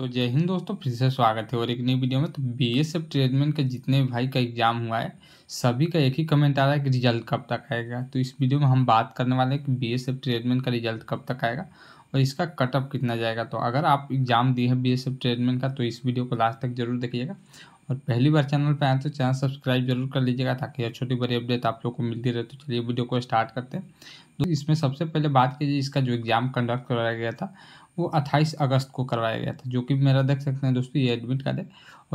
तो जय हिंद दोस्तों फिर से स्वागत है और एक नई वीडियो में तो बी एस एफ ट्रेडमेंट का जितने भाई का एग्ज़ाम हुआ है सभी का एक ही कमेंट आ रहा है कि रिजल्ट कब तक आएगा तो इस वीडियो में हम बात करने वाले हैं कि बी एस एफ ट्रेडमेंट का रिजल्ट कब तक आएगा और इसका कटअप कितना जाएगा तो अगर आप एग्ज़ाम दिए हैं बी एस एफ ट्रेडमेंट का तो इस वीडियो को लास्ट तक जरूर देखिएगा और पहली बार चैनल पर आए तो चैनल सब्सक्राइब जरूर कर लीजिएगा ताकि यह छोटी बड़ी अपडेट आप लोग को मिलती रहे तो चलिए वीडियो को स्टार्ट करते हैं तो इसमें सबसे पहले बात कीजिए इसका जो एग्ज़ाम कंडक्ट कराया गया था वो अट्ठाईस अगस्त को करवाया गया था जो कि मेरा देख सकते हैं दोस्तों ये एडमिट कार्ड है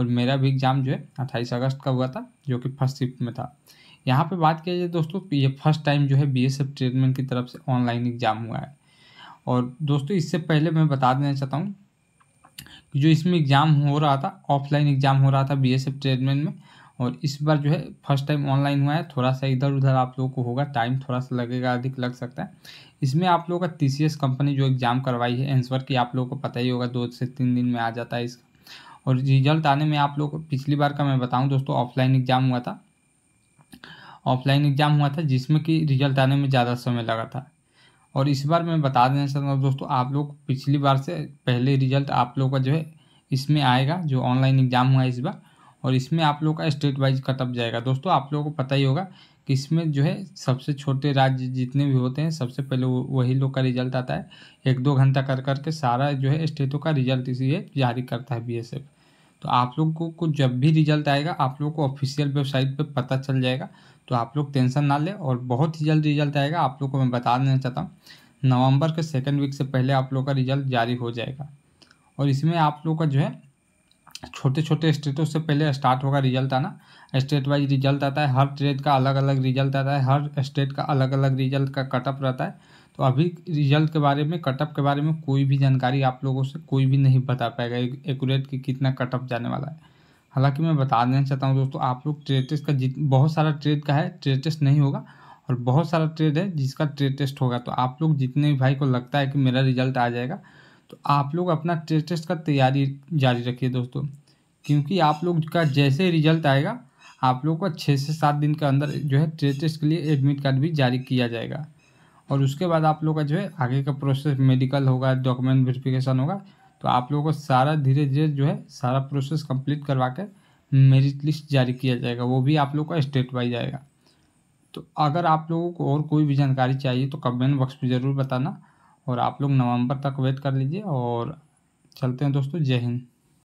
और मेरा भी एग्ज़ाम जो है अट्ठाईस अगस्त का हुआ था जो कि फर्स्ट शिफ्ट में था यहाँ पे बात किया जाए दोस्तों ये फर्स्ट टाइम जो है बी एस ट्रीटमेंट की तरफ से ऑनलाइन एग्ज़ाम हुआ है और दोस्तों इससे पहले मैं बता देना चाहता हूँ कि जो इसमें एग्ज़ाम हो रहा था ऑफलाइन एग्ज़ाम हो रहा था बी एस ट्रीटमेंट में और इस बार जो है फर्स्ट टाइम ऑनलाइन हुआ है थोड़ा सा इधर उधर आप लोगों को होगा टाइम थोड़ा सा लगेगा अधिक लग सकता है इसमें आप लोगों का टी कंपनी जो एग्ज़ाम करवाई है एंसवर की आप लोगों को पता ही होगा दो से तीन दिन में आ जाता है इसका और रिजल्ट आने में आप लोग पिछली बार का मैं बताऊँ दोस्तों ऑफलाइन एग्ज़ाम हुआ था ऑफलाइन एग्ज़ाम हुआ था जिसमें कि रिजल्ट आने में ज़्यादा समय लगा था और इस बार मैं बता देना चाहता हूँ दोस्तों आप लोग पिछली बार से पहले रिजल्ट आप लोग का जो है इसमें आएगा जो ऑनलाइन एग्ज़ाम हुआ है इस बार और इसमें आप लोग का स्टेट वाइज कटअप जाएगा दोस्तों आप लोगों को पता ही होगा कि इसमें जो है सबसे छोटे राज्य जितने भी होते हैं सबसे पहले वही लोग का रिजल्ट आता है एक दो घंटा कर करके सारा जो है स्टेटों का रिजल्ट इसीलिए जारी करता है बी तो आप लोग को, जब भी रिजल्ट आएगा आप लोगों को ऑफिशियल वेबसाइट पे पता चल जाएगा तो आप लोग टेंशन ना लें और बहुत ही जल्द रिजल्ट आएगा आप लोग को मैं बता देना चाहता हूँ नवंबर के सेकंड वीक से पहले आप लोग का रिजल्ट जारी हो जाएगा और इसमें आप लोग का जो है छोटे छोटे स्टेटों से पहले स्टार्ट होगा रिजल्ट आना स्टेट वाइज रिजल्ट आता है हर ट्रेड का अलग अलग रिजल्ट आता है हर स्टेट का अलग अलग रिजल्ट का कटअप रहता है तो अभी रिजल्ट के बारे में कटअप के बारे में कोई भी जानकारी आप लोगों से कोई भी नहीं बता पाएगा एकट कि कितना कटअप जाने वाला है हालांकि मैं बता देना चाहता हूँ दोस्तों आप लोग ट्रेड टेस्ट का जित बहुत सारा ट्रेड का है ट्रेड टेस्ट नहीं होगा और बहुत सारा ट्रेड है जिसका ट्रेड टेस्ट होगा तो आप लोग जितने भी भाई को लगता है कि मेरा रिजल्ट आ जाएगा तो आप लोग अपना टेस्ट का तैयारी जारी रखिए दोस्तों क्योंकि आप लोग का जैसे रिजल्ट आएगा आप लोग को छः से सात दिन के अंदर जो है टेस्ट के लिए एडमिट कार्ड भी जारी किया जाएगा और उसके बाद आप लोग का जो है आगे का प्रोसेस मेडिकल होगा डॉक्यूमेंट वेरिफिकेशन होगा तो आप लोगों को सारा धीरे धीरे जो है सारा प्रोसेस कंप्लीट करवा कर मेरिट लिस्ट जारी किया जाएगा वो भी आप लोग का स्टेट वाइज आएगा तो अगर आप लोगों को और कोई भी जानकारी चाहिए तो कमेंट बॉक्स में ज़रूर बताना और आप लोग नवंबर तक वेट कर लीजिए और चलते हैं दोस्तों जय हिंद